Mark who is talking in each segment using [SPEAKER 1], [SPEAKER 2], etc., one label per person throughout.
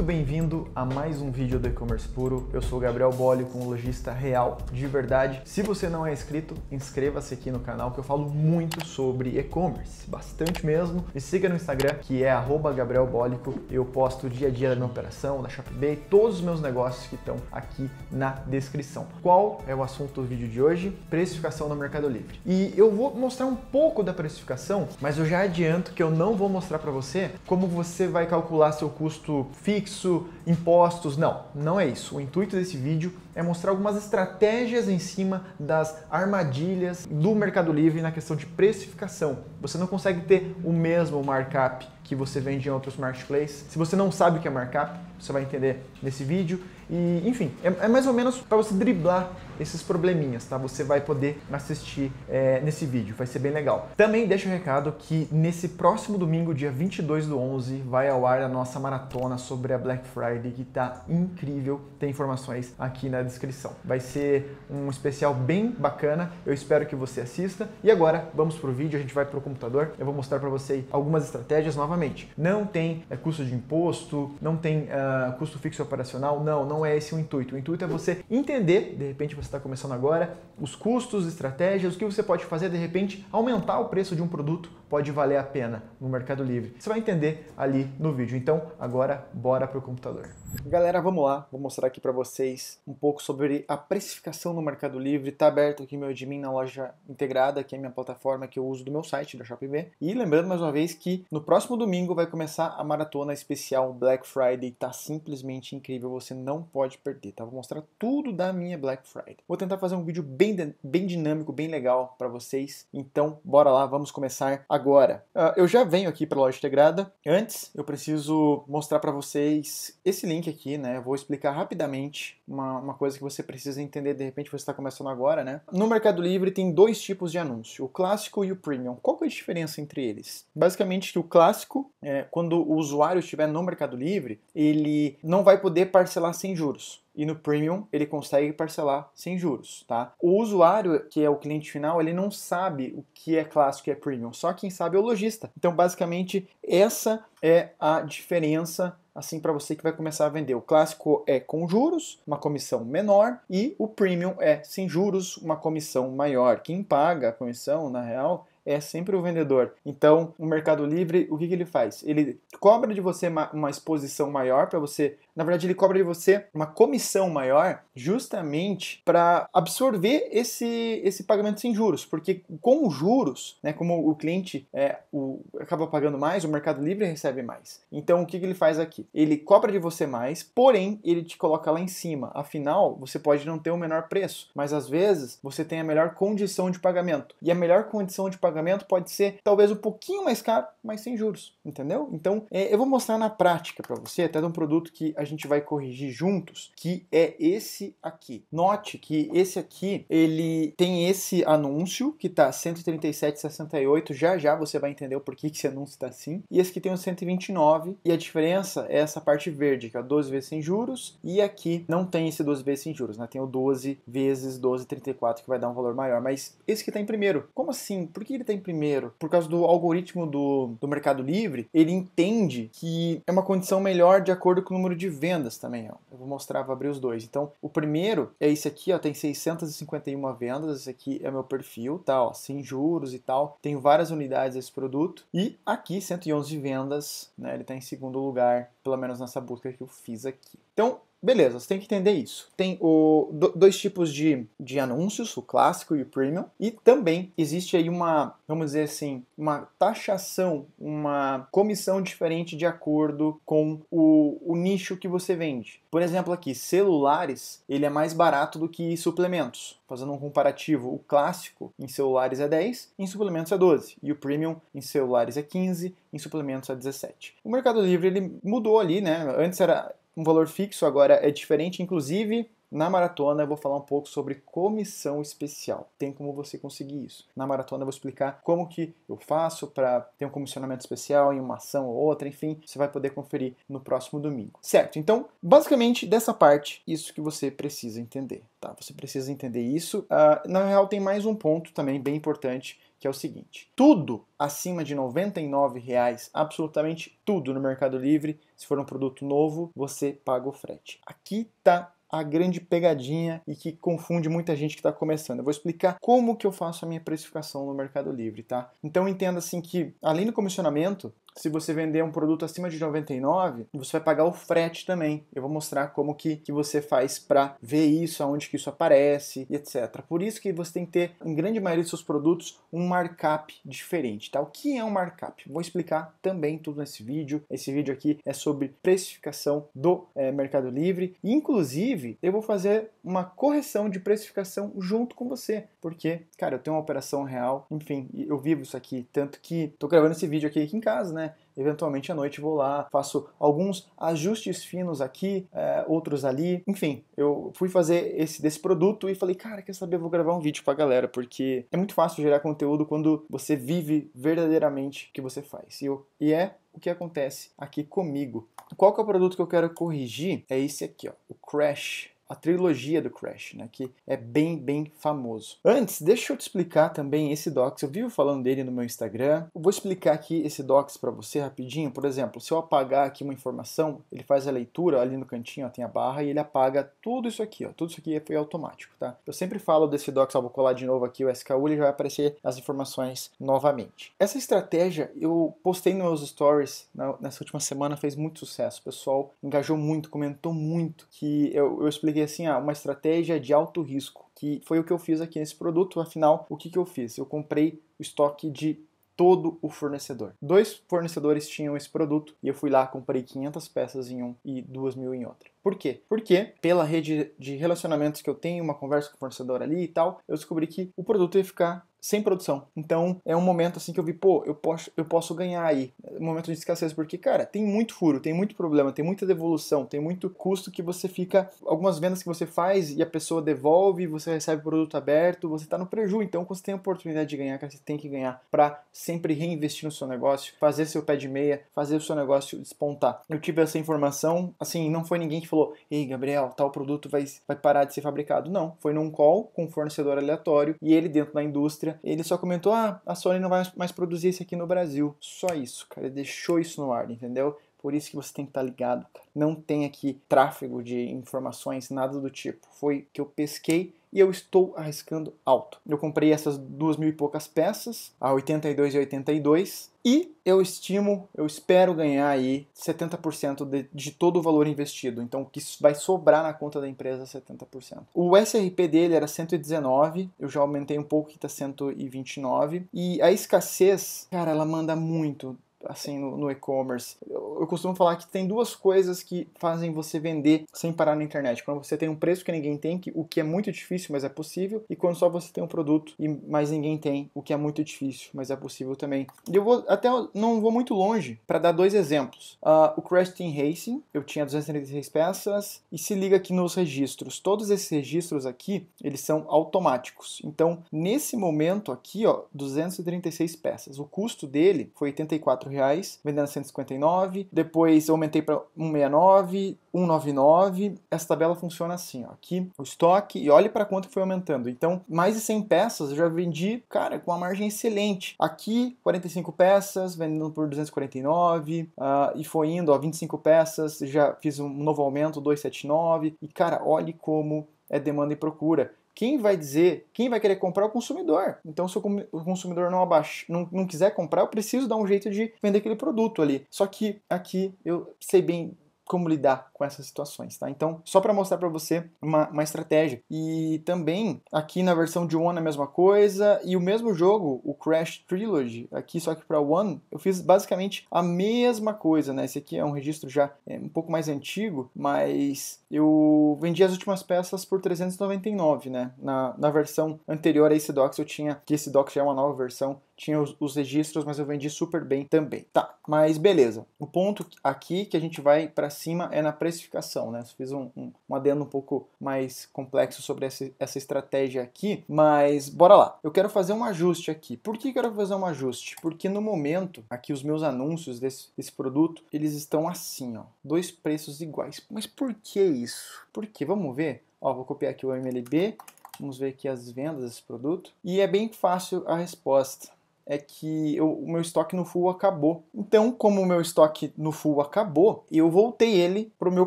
[SPEAKER 1] muito bem-vindo a mais um vídeo do E-Commerce Puro. Eu sou Gabriel Bolli, com um lojista real de verdade. Se você não é inscrito, inscreva-se aqui no canal que eu falo muito sobre e-commerce, bastante mesmo. Me siga no Instagram, que é @gabrielbolico. Eu posto o dia a dia da minha operação, da ShopBay, todos os meus negócios que estão aqui na descrição. Qual é o assunto do vídeo de hoje? Precificação no Mercado Livre. E eu vou mostrar um pouco da precificação, mas eu já adianto que eu não vou mostrar para você como você vai calcular seu custo fixo fixo, impostos. Não, não é isso. O intuito desse vídeo é mostrar algumas estratégias em cima das armadilhas do Mercado Livre na questão de precificação. Você não consegue ter o mesmo markup que você vende em outros marketplaces. Se você não sabe o que é markup, você vai entender nesse vídeo. E, enfim, é, é mais ou menos para você driblar esses probleminhas, tá? Você vai poder assistir é, nesse vídeo, vai ser bem legal. Também deixa o um recado que nesse próximo domingo, dia 22 do 11, vai ao ar a nossa maratona sobre a Black Friday, que tá incrível. Tem informações aqui na descrição. Vai ser um especial bem bacana, eu espero que você assista. E agora, vamos pro vídeo, a gente vai pro computador, eu vou mostrar para você algumas estratégias novamente. Não tem é, custo de imposto, não tem uh, custo fixo operacional, não, não é esse o intuito. O intuito é você entender, de repente você está começando agora, os custos, estratégias, o que você pode fazer de repente aumentar o preço de um produto pode valer a pena no Mercado Livre. Você vai entender ali no vídeo. Então, agora bora para o computador. Galera, vamos lá. Vou mostrar aqui para vocês um pouco sobre a precificação no Mercado Livre. Está aberto aqui meu admin na loja integrada, que é a minha plataforma que eu uso do meu site, da ShopB. E lembrando mais uma vez que no próximo domingo vai começar a maratona especial Black Friday. Tá simplesmente incrível, você não pode perder, tá? Vou mostrar tudo da minha Black Friday. Vou tentar fazer um vídeo bem, bem dinâmico, bem legal para vocês. Então, bora lá, vamos começar agora agora. Ah, eu já venho aqui para a loja integrada. Antes, eu preciso mostrar para vocês esse link aqui, né? Eu vou explicar rapidamente uma, uma coisa que você precisa entender. De repente, você está começando agora, né? No Mercado Livre tem dois tipos de anúncio: o clássico e o premium. Qual que é a diferença entre eles? Basicamente, que o clássico, é, quando o usuário estiver no Mercado Livre, ele não vai poder parcelar sem juros e no Premium ele consegue parcelar sem juros, tá? O usuário, que é o cliente final, ele não sabe o que é clássico e é Premium, só quem sabe é o lojista. Então, basicamente, essa é a diferença assim para você que vai começar a vender. O clássico é com juros, uma comissão menor, e o Premium é sem juros, uma comissão maior. Quem paga a comissão, na real, é sempre o vendedor. Então, o Mercado Livre, o que, que ele faz? Ele cobra de você uma, uma exposição maior para você na verdade, ele cobra de você uma comissão maior justamente para absorver esse, esse pagamento sem juros, porque com os juros, né, como o cliente é, o, acaba pagando mais, o Mercado Livre recebe mais. Então, o que, que ele faz aqui? Ele cobra de você mais, porém, ele te coloca lá em cima. Afinal, você pode não ter o menor preço, mas às vezes você tem a melhor condição de pagamento. E a melhor condição de pagamento pode ser talvez um pouquinho mais caro, mas sem juros, entendeu? Então, é, eu vou mostrar na prática para você, até de um produto que a gente vai corrigir juntos, que é esse aqui. Note que esse aqui, ele tem esse anúncio que tá 137,68, já já você vai entender o porquê que esse anúncio tá assim. E esse aqui tem o 129 e a diferença é essa parte verde, que é 12 vezes sem juros, e aqui não tem esse 12 vezes sem juros, né? Tem o 12 vezes 12,34 que vai dar um valor maior, mas esse que tá em primeiro. Como assim? Por que ele tá em primeiro? Por causa do algoritmo do, do Mercado Livre, ele entende que é uma condição melhor de acordo com o número de vendas também. Ó. Eu vou mostrar, vou abrir os dois. Então, o primeiro é esse aqui, ó, tem 651 vendas. Esse aqui é meu perfil, tá? Ó, sem juros e tal. Tenho várias unidades desse produto. E aqui, 111 vendas, né? Ele está em segundo lugar, pelo menos nessa busca que eu fiz aqui. Então, Beleza, você tem que entender isso. Tem o, do, dois tipos de, de anúncios, o clássico e o premium, e também existe aí uma, vamos dizer assim, uma taxação, uma comissão diferente de acordo com o, o nicho que você vende. Por exemplo, aqui, celulares, ele é mais barato do que suplementos. Fazendo um comparativo, o clássico em celulares é 10, em suplementos é 12, e o premium em celulares é 15, em suplementos é 17. O Mercado Livre ele mudou ali, né? Antes era um valor fixo, agora é diferente. Inclusive, na maratona eu vou falar um pouco sobre comissão especial. Tem como você conseguir isso. Na maratona eu vou explicar como que eu faço para ter um comissionamento especial em uma ação ou outra, enfim, você vai poder conferir no próximo domingo. Certo? Então, basicamente dessa parte, isso que você precisa entender, tá? Você precisa entender isso. Uh, na real tem mais um ponto também bem importante que é o seguinte: tudo acima de R$ 99,00, absolutamente tudo no Mercado Livre, se for um produto novo, você paga o frete. Aqui tá a grande pegadinha e que confunde muita gente que está começando. Eu vou explicar como que eu faço a minha precificação no Mercado Livre, tá? Então entenda assim que, além do comissionamento, se você vender um produto acima de 99, você vai pagar o frete também. Eu vou mostrar como que, que você faz para ver isso, aonde que isso aparece e etc. Por isso que você tem que ter, em grande maioria dos seus produtos, um markup diferente, tá? O que é um markup? Vou explicar também tudo nesse vídeo. Esse vídeo aqui é sobre precificação do é, Mercado Livre. inclusive, eu vou fazer uma correção de precificação junto com você, porque, cara, eu tenho uma operação real, enfim, eu vivo isso aqui, tanto que tô gravando esse vídeo aqui, aqui em casa, né? Eventualmente à noite vou lá, faço alguns ajustes finos aqui, é, outros ali. Enfim, eu fui fazer esse desse produto e falei, cara, quer saber? Eu vou gravar um vídeo pra galera, porque é muito fácil gerar conteúdo quando você vive verdadeiramente o que você faz. E, eu, e é o que acontece aqui comigo. Qual que é o produto que eu quero corrigir? É esse aqui, ó, o Crash a trilogia do Crash, né, que é bem, bem famoso. Antes, deixa eu te explicar também esse docs, eu vivo falando dele no meu Instagram, eu vou explicar aqui esse docs para você rapidinho, por exemplo, se eu apagar aqui uma informação, ele faz a leitura ali no cantinho, ó, tem a barra, e ele apaga tudo isso aqui, ó, tudo isso aqui foi automático, tá? Eu sempre falo desse docs, ó, vou colar de novo aqui o SKU, ele vai aparecer as informações novamente. Essa estratégia eu postei nos meus stories na, nessa última semana, fez muito sucesso, o pessoal engajou muito, comentou muito, que eu, eu expliquei assim ah, uma estratégia de alto risco, que foi o que eu fiz aqui nesse produto. Afinal, o que, que eu fiz? Eu comprei o estoque de todo o fornecedor. Dois fornecedores tinham esse produto e eu fui lá, comprei 500 peças em um e 2 mil em outro. Por quê? Porque pela rede de relacionamentos que eu tenho, uma conversa com o fornecedor ali e tal, eu descobri que o produto ia ficar sem produção. Então é um momento assim que eu vi, pô, eu posso, eu posso ganhar aí. É um momento de escassez, porque, cara, tem muito furo, tem muito problema, tem muita devolução, tem muito custo que você fica. Algumas vendas que você faz e a pessoa devolve, você recebe o produto aberto, você está no prejuízo. Então, quando você tem a oportunidade de ganhar, cara, você tem que ganhar para sempre reinvestir no seu negócio, fazer seu pé de meia, fazer o seu negócio despontar. Eu tive essa informação, assim, não foi ninguém que falou, ei, Gabriel, tal produto vai, vai parar de ser fabricado. Não, foi num call com um fornecedor aleatório e ele dentro da indústria ele só comentou: ah, a Sony não vai mais produzir isso aqui no Brasil. Só isso, cara. Ele deixou isso no ar, entendeu? Por isso que você tem que estar tá ligado, cara. Não tem aqui tráfego de informações, nada do tipo. Foi que eu pesquei e eu estou arriscando alto. Eu comprei essas duas mil e poucas peças, a 82 e 82, e eu estimo, eu espero ganhar aí 70% de, de todo o valor investido. Então, o que vai sobrar na conta da empresa é 70%. O SRP dele era 119, eu já aumentei um pouco, que está 129. E a escassez, cara, ela manda muito assim no, no e-commerce. Eu, eu, costumo falar que tem duas coisas que fazem você vender sem parar na internet. Quando você tem um preço que ninguém tem, que, o que é muito difícil, mas é possível, e quando só você tem um produto e mais ninguém tem, o que é muito difícil, mas é possível também. E eu vou até não vou muito longe para dar dois exemplos. Uh, o Crash Team Racing, eu tinha 236 peças e se liga aqui nos registros. Todos esses registros aqui, eles são automáticos. Então, nesse momento aqui, ó, 236 peças. O custo dele foi 84 reais, vendendo a 159, depois eu aumentei para 169, 199. Essa tabela funciona assim, ó. Aqui o estoque e olhe para quanto foi aumentando. Então, mais de 100 peças eu já vendi, cara, com uma margem excelente. Aqui 45 peças, vendendo por 249, uh, ah, e foi indo, ó, 25 peças, já fiz um novo aumento, 279. E cara, olhe como é demanda e procura. Quem vai dizer, quem vai querer comprar é o consumidor. Então, se o consumidor não, abaixa, não, não quiser comprar, eu preciso dar um jeito de vender aquele produto ali. Só que aqui eu sei bem como lidar com essas situações, tá? Então, só para mostrar para você uma, uma, estratégia. E também, aqui na versão de One a mesma coisa, e o mesmo jogo, o Crash Trilogy, aqui só que para One, eu fiz basicamente a mesma coisa, né? Esse aqui é um registro já é, um pouco mais antigo, mas eu vendi as últimas peças por 399, né? Na, na versão anterior a esse docs eu tinha, que esse docs já é uma nova versão, tinha os, os, registros, mas eu vendi super bem também. Tá, mas beleza. O ponto aqui que a gente vai para cima é na precificação, né? Eu fiz um, um, um, adendo um pouco mais complexo sobre essa, essa estratégia aqui, mas bora lá. Eu quero fazer um ajuste aqui. Por que eu quero fazer um ajuste? Porque no momento, aqui os meus anúncios desse, desse produto, eles estão assim, ó. Dois preços iguais. Mas por que isso? Por que? Vamos ver? Ó, vou copiar aqui o MLB Vamos ver aqui as vendas desse produto. E é bem fácil a resposta é que eu, o meu estoque no full acabou. Então, como o meu estoque no full acabou, eu voltei ele para o meu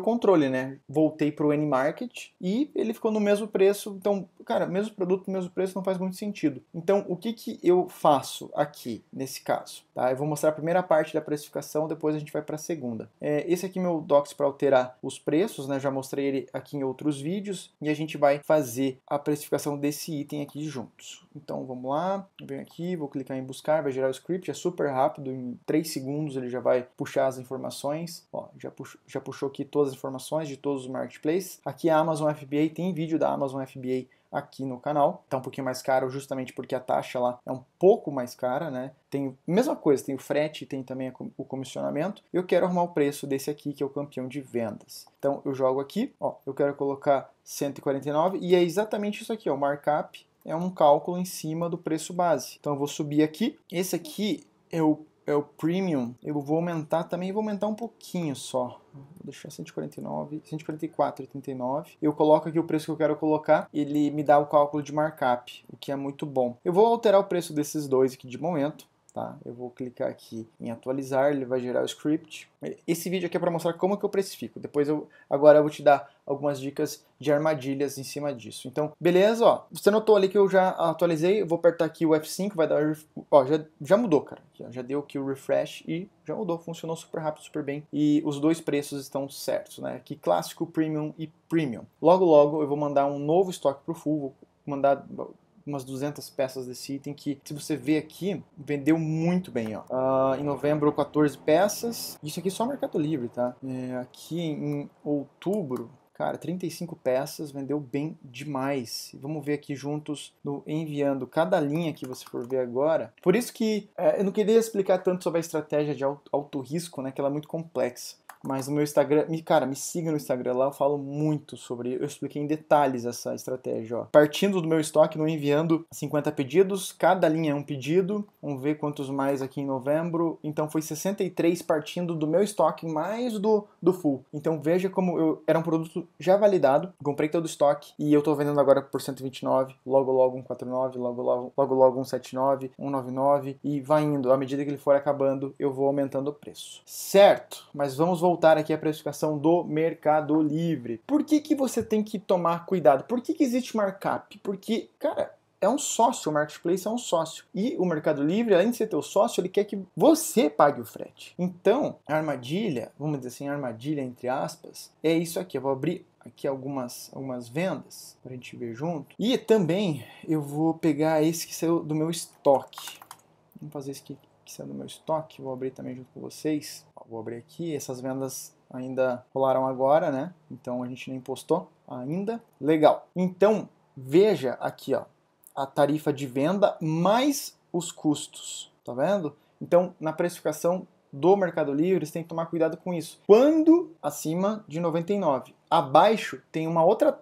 [SPEAKER 1] controle, né? Voltei para o N-Market e ele ficou no mesmo preço. Então, cara, mesmo produto, mesmo preço não faz muito sentido. Então, o que, que eu faço aqui nesse caso? Tá? Eu vou mostrar a primeira parte da precificação, depois a gente vai para a segunda. É, esse aqui é meu docs para alterar os preços, né? Já mostrei ele aqui em outros vídeos e a gente vai fazer a precificação desse item aqui juntos. Então, vamos lá. Eu venho aqui, vou clicar em em buscar, vai gerar o script, é super rápido, em 3 segundos ele já vai puxar as informações. Ó, já, puxou, já puxou aqui todas as informações de todos os marketplaces. Aqui a Amazon FBA, tem vídeo da Amazon FBA aqui no canal. Tá um pouquinho mais caro justamente porque a taxa lá é um pouco mais cara, né? Tem mesma coisa, tem o frete, tem também o comissionamento. Eu quero arrumar o preço desse aqui que é o campeão de vendas. Então eu jogo aqui, ó, eu quero colocar 149 e é exatamente isso aqui, ó, o markup é um cálculo em cima do preço base. Então eu vou subir aqui. Esse aqui é o, é o premium. Eu vou aumentar também, vou aumentar um pouquinho só. Vou deixar 149, 144,89. Eu coloco aqui o preço que eu quero colocar, ele me dá o cálculo de markup, o que é muito bom. Eu vou alterar o preço desses dois aqui de momento tá? Eu vou clicar aqui em atualizar, ele vai gerar o script. Esse vídeo aqui é para mostrar como que eu precifico. Depois eu agora eu vou te dar algumas dicas de armadilhas em cima disso. Então, beleza, ó. Você notou ali que eu já atualizei, eu vou apertar aqui o F5, vai dar ó, já, já mudou, cara. Já deu aqui o refresh e já mudou, funcionou super rápido, super bem e os dois preços estão certos, né? Aqui clássico, premium e premium. Logo logo eu vou mandar um novo estoque pro full, vou mandar umas 200 peças desse item que, se você ver aqui, vendeu muito bem, ó. Uh, em novembro, 14 peças. Isso aqui é só Mercado Livre, tá? É, aqui em outubro, Cara, 35 peças, vendeu bem demais. Vamos ver aqui juntos, no, enviando cada linha que você for ver agora. Por isso que é, eu não queria explicar tanto sobre a estratégia de alto, alto risco, né, que ela é muito complexa. Mas o meu Instagram, cara, me siga no Instagram lá, eu falo muito sobre. Eu expliquei em detalhes essa estratégia, ó. Partindo do meu estoque, não enviando 50 pedidos, cada linha é um pedido. Vamos ver quantos mais aqui em novembro. Então foi 63 partindo do meu estoque, mais do, do full. Então veja como eu era um produto já validado, comprei todo o estoque e eu tô vendendo agora por 129, logo logo 149, logo logo, logo, logo 179, 199 e vai indo. À medida que ele for acabando, eu vou aumentando o preço. Certo, mas vamos voltar voltar aqui à precificação do Mercado Livre. Por que, que você tem que tomar cuidado? Por que, que existe markup? Porque, cara, é um sócio, o marketplace é um sócio. E o Mercado Livre, além de ser teu sócio, ele quer que você pague o frete. Então, a armadilha, vamos dizer assim, armadilha entre aspas, é isso aqui. Eu vou abrir aqui algumas, algumas vendas para a gente ver junto. E também eu vou pegar esse que saiu do meu estoque. Vamos fazer isso aqui que saiu do meu estoque, vou abrir também junto com vocês. Vou abrir aqui, essas vendas ainda rolaram agora, né? Então a gente nem postou ainda. Legal. Então, veja aqui, ó, a tarifa de venda mais os custos, tá vendo? Então, na precificação do Mercado Livre, eles têm que tomar cuidado com isso. Quando acima de 99, abaixo tem uma outra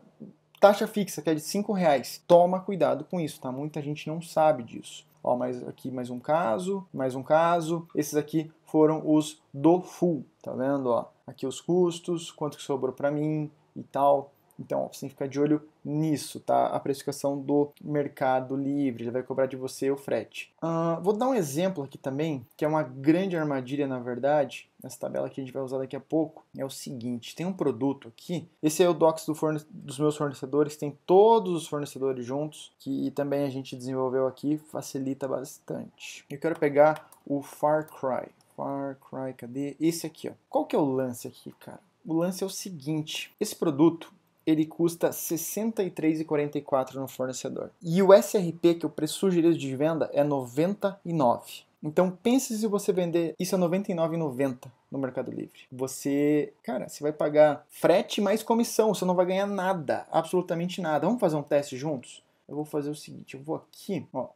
[SPEAKER 1] taxa fixa que é de 5 reais. Toma cuidado com isso, tá? Muita gente não sabe disso. Ó, mais aqui mais um caso, mais um caso. Esses aqui foram os do full, tá vendo? Ó, aqui os custos, quanto que sobrou para mim e tal. Então, você tem que ficar de olho nisso, tá? A precificação do mercado livre, já vai cobrar de você o frete. Uh, vou dar um exemplo aqui também, que é uma grande armadilha, na verdade, nessa tabela que a gente vai usar daqui a pouco, é o seguinte, tem um produto aqui, esse é o docs do forne dos meus fornecedores, tem todos os fornecedores juntos, que também a gente desenvolveu aqui, facilita bastante. Eu quero pegar o Far Cry, Far Cry, cadê? Esse aqui, ó. Qual que é o lance aqui, cara? O lance é o seguinte, esse produto ele custa R$ 63,44 no fornecedor. E o SRP, que é o preço sugerido de venda, é R$ 99,00. Então pense se você vender isso a é R$ 99,90 no Mercado Livre. Você, cara, você vai pagar frete mais comissão, você não vai ganhar nada, absolutamente nada. Vamos fazer um teste juntos? Eu vou fazer o seguinte, eu vou aqui, ó,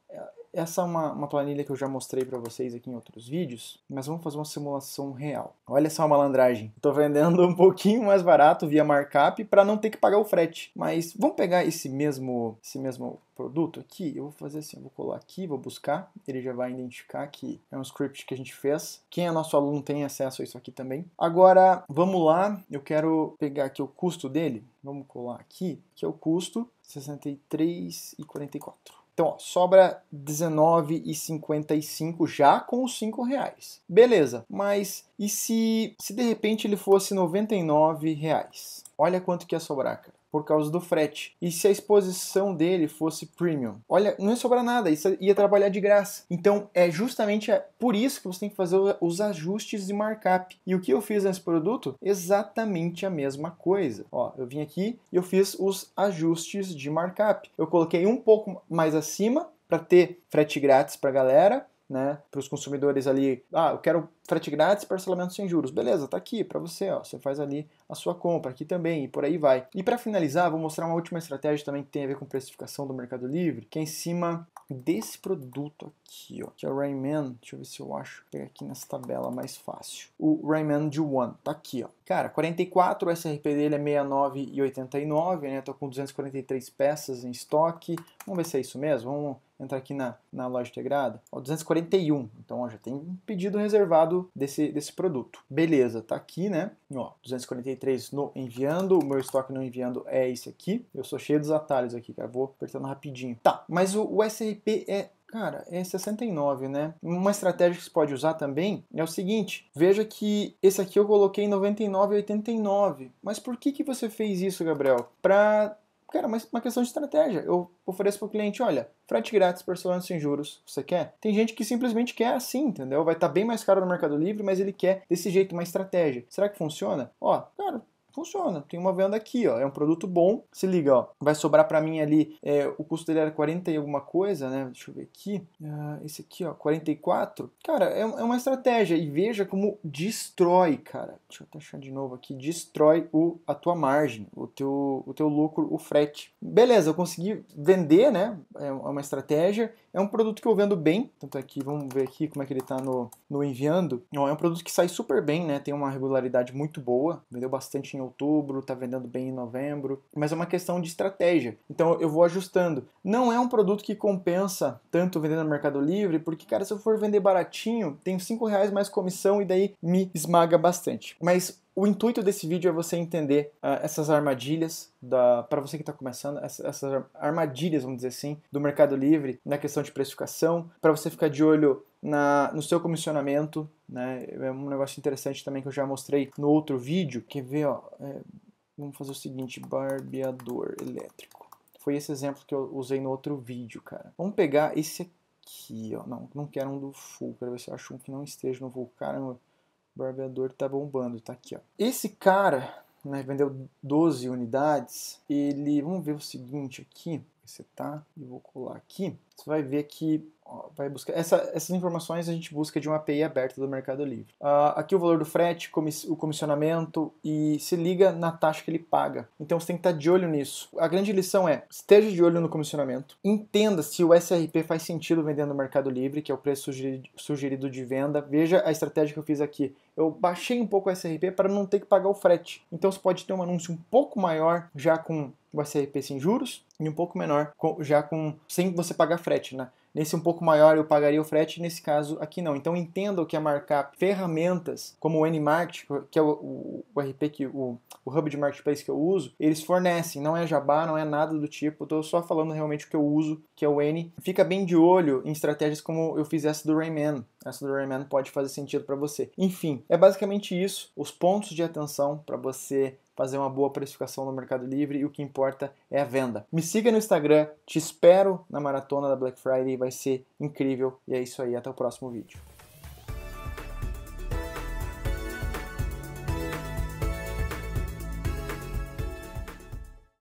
[SPEAKER 1] essa é uma, uma planilha que eu já mostrei para vocês aqui em outros vídeos, mas vamos fazer uma simulação real. Olha só a malandragem. Estou vendendo um pouquinho mais barato via markup para não ter que pagar o frete. Mas vamos pegar esse mesmo, esse mesmo produto aqui. Eu vou fazer assim, vou colar aqui, vou buscar. Ele já vai identificar que é um script que a gente fez. Quem é nosso aluno tem acesso a isso aqui também. Agora, vamos lá. Eu quero pegar aqui o custo dele. Vamos colar aqui, que é o custo 63,44. Então, ó, sobra R$19,55 já com os 5 reais. Beleza, mas e se, se de repente ele fosse R$99,00? Olha quanto que ia sobrar, cara por causa do frete. E se a exposição dele fosse premium? Olha, não ia sobrar nada, isso ia trabalhar de graça. Então é justamente por isso que você tem que fazer os ajustes de markup. E o que eu fiz nesse produto? Exatamente a mesma coisa. Ó, eu vim aqui e eu fiz os ajustes de markup. Eu coloquei um pouco mais acima para ter frete grátis para a galera, né, para os consumidores ali, ah, eu quero frete grátis, parcelamento sem juros. Beleza, tá aqui para você, ó. Você faz ali a sua compra aqui também e por aí vai. E para finalizar, vou mostrar uma última estratégia também que tem a ver com precificação do Mercado Livre, que é em cima desse produto aqui, ó, que é o Rayman. Deixa eu ver se eu acho. pegar é aqui nessa tabela mais fácil. O Rayman de One, tá aqui, ó. Cara, 44, o SRP dele é 69,89, né? Tô com 243 peças em estoque. Vamos ver se é isso mesmo. Vamos entrar aqui na, na loja integrada. Ó, 241. Então, ó, já tem um pedido reservado resultado desse, desse produto. Beleza, tá aqui, né? Ó, 243 no enviando, o meu estoque no enviando é esse aqui. Eu sou cheio dos atalhos aqui, cara. Vou apertando rapidinho. Tá, mas o, o SRP é Cara, é 69, né? Uma estratégia que você pode usar também é o seguinte: veja que esse aqui eu coloquei 99,89. Mas por que, que você fez isso, Gabriel? Para Cara, mas uma questão de estratégia. Eu ofereço para o cliente, olha, frete grátis, parcelando sem juros, você quer? Tem gente que simplesmente quer assim, entendeu? Vai estar tá bem mais caro no Mercado Livre, mas ele quer desse jeito, uma estratégia. Será que funciona? Ó, cara, Funciona. Tem uma venda aqui, ó. É um produto bom. Se liga, ó. Vai sobrar para mim ali. É, o custo dele era 40 e alguma coisa, né? Deixa eu ver aqui. Ah, esse aqui, ó, 44. Cara, é, é uma estratégia. E veja como destrói, cara. Deixa eu achar de novo aqui. Destrói o, a tua margem, o teu, o teu lucro, o frete. Beleza, eu consegui vender, né? É, é uma estratégia é um produto que eu vendo bem, tanto aqui, é vamos ver aqui como é que ele tá no, no enviando. é um produto que sai super bem, né? Tem uma regularidade muito boa, vendeu bastante em outubro, tá vendendo bem em novembro, mas é uma questão de estratégia. Então eu vou ajustando. Não é um produto que compensa tanto vender no Mercado Livre, porque, cara, se eu for vender baratinho, tenho 5 reais mais comissão e daí me esmaga bastante. Mas o intuito desse vídeo é você entender uh, essas armadilhas para você que está começando, essa, essas armadilhas, vamos dizer assim, do Mercado Livre na questão de precificação, para você ficar de olho na, no seu comissionamento, né? É um negócio interessante também que eu já mostrei no outro vídeo. Quer ver, ó? É, vamos fazer o seguinte: barbeador elétrico. Foi esse exemplo que eu usei no outro vídeo, cara. Vamos pegar esse aqui, ó. Não, não quero um do full, quero ver se eu acho um que não esteja no full. Caramba. Barbeador tá bombando, tá aqui, ó. Esse cara, né, vendeu 12 unidades. Ele, vamos ver o seguinte aqui. Você tá? E vou colar aqui. Você vai ver que ó, vai buscar Essa, essas informações a gente busca de uma API aberta do Mercado Livre. Uh, aqui o valor do frete, comiss, o comissionamento e se liga na taxa que ele paga. Então você tem que estar tá de olho nisso. A grande lição é esteja de olho no comissionamento, entenda se o SRP faz sentido vendendo no Mercado Livre, que é o preço sugerido, sugerido de venda. Veja a estratégia que eu fiz aqui. Eu baixei um pouco o SRP para não ter que pagar o frete. Então você pode ter um anúncio um pouco maior já com vai ser RP sem juros e um pouco menor já com sem você pagar frete, né? Nesse um pouco maior eu pagaria o frete, nesse caso aqui não. Então entenda o que é marcar ferramentas como o Nmarket, que é o, o, o RP que o, o, hub de marketplace que eu uso, eles fornecem, não é jabá, não é nada do tipo. Estou só falando realmente o que eu uso, que é o N. Fica bem de olho em estratégias como eu fiz essa do Rayman. Essa do Rayman pode fazer sentido para você. Enfim, é basicamente isso, os pontos de atenção para você fazer uma boa precificação no Mercado Livre e o que importa é a venda. Me siga no Instagram, te espero na maratona da Black Friday, vai ser incrível. E é isso aí, até o próximo vídeo.